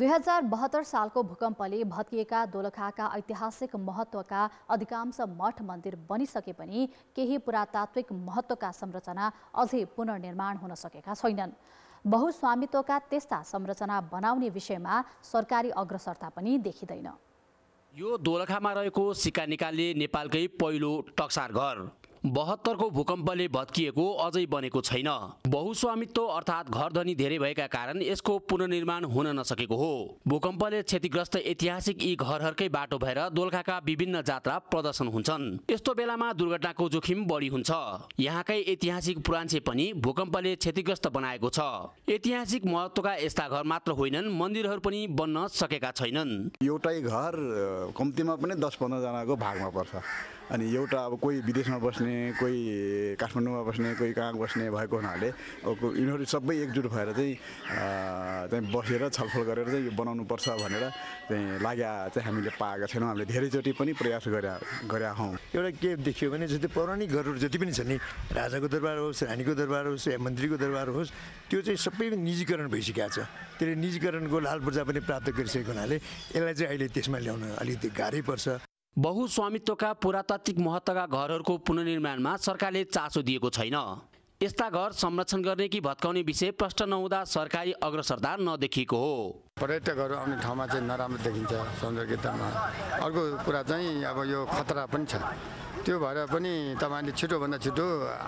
दुई हजार बहत्तर सालको भूकम्पले भत्किएका दोलखाका ऐतिहासिक महत्त्वका अधिकांश मठ मन्दिर बनिसके पनि केही पुरातात्विक महत्त्वका संरचना अझै पुनर्निर्माण हुन सकेका छैनन् बहुस्वामित्वका त्यस्ता संरचना बनाउने विषयमा सरकारी अग्रसरता पनि देखिँदैन यो दोलखामा रहेको सिका निकाल्ने नेपालकै पहिलो टक्सार घर बहत्तरको भूकम्पले भत्किएको अझै बनेको छैन बहुस्वामित्व अर्थात् घरधनी धेरै भएका कारण यसको पुनर्निर्माण हुन नसकेको हो भूकम्पले क्षतिग्रस्त ऐतिहासिक यी घरहरूकै बाटो भएर दोलखाका विभिन्न जात्रा प्रदर्शन हुन्छन् यस्तो बेलामा दुर्घटनाको जोखिम बढी हुन्छ यहाँकै ऐतिहासिक पुराञ्चे पनि भूकम्पले क्षतिग्रस्त बनाएको छ ऐतिहासिक महत्त्वका यस्ता घर मात्र होइनन् मन्दिरहरू पनि बन्न सकेका छैनन् एउटै घर कम्तीमा पनि दस पन्ध्रजनाको भागमा पर्छ अनि एउटा अब कोही विदेशमा बस्ने कोही काठमाडौँमा बस्ने कोही कहाँ बस्ने भएको हुनाले अब यिनीहरू सबै एकजुट भएर चाहिँ चाहिँ बसेर छलफल गरेर चाहिँ यो बनाउनुपर्छ भनेर चाहिँ लाग्या चाहिँ हामीले पाएका छैनौँ हामीले धेरैचोटि पनि प्रयास गरे गरेका हौँ एउटा के देखियो भने जति पौराणिक घरहरू जति पनि छन् नि राजाको दरबार होस् रानीको दरबार होस् या मन्त्रीको दरबार होस् त्यो चाहिँ सबै निजीकरण भइसकेको छ त्यसले निजीकरणको लाल पूर्जा पनि प्राप्त गरिसकेको हुनाले यसलाई चाहिँ अहिले त्यसमा ल्याउन अलिकति गाह्रै पर्छ बहुस्वामित्वका पुरातात्विक महत्त्वका घरहरूको पुनर्निर्माणमा सरकारले चासो दिएको छैन यस्ता घर संरक्षण गर्ने कि भत्काउने विषय प्रष्ट नहुँदा सरकारी अग्रसरता नदेखिएको हो पर्यटकहरू आउने ठाउँमा चाहिँ नराम्रो देखिन्छ सौन्दर्यतामा अर्को कुरा चाहिँ अब यो खतरा पनि छ त्यो भएर पनि तपाईँले छिटोभन्दा छिटो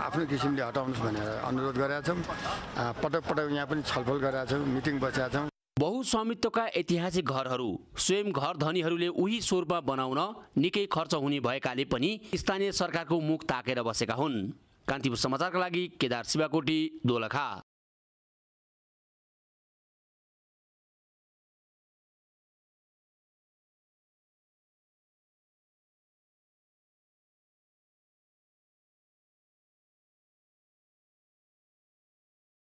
आफ्नो किसिमले हटाउनुहोस् भनेर अनुरोध गरेका छौँ पटक पटक यहाँ पनि छलफल गरेका छौँ मिटिङ बसेका छौँ बहुस्वामित्वका ऐतिहासिक घरहरू स्वयं घर धनीहरूले उही स्वरूपमा बनाउन निकै खर्च हुने भएकाले पनि स्थानीय सरकारको मुख ताकेर बसेका हुन् कान्तिपुर समाचारका लागि केदार शिवाकोटी दोलखा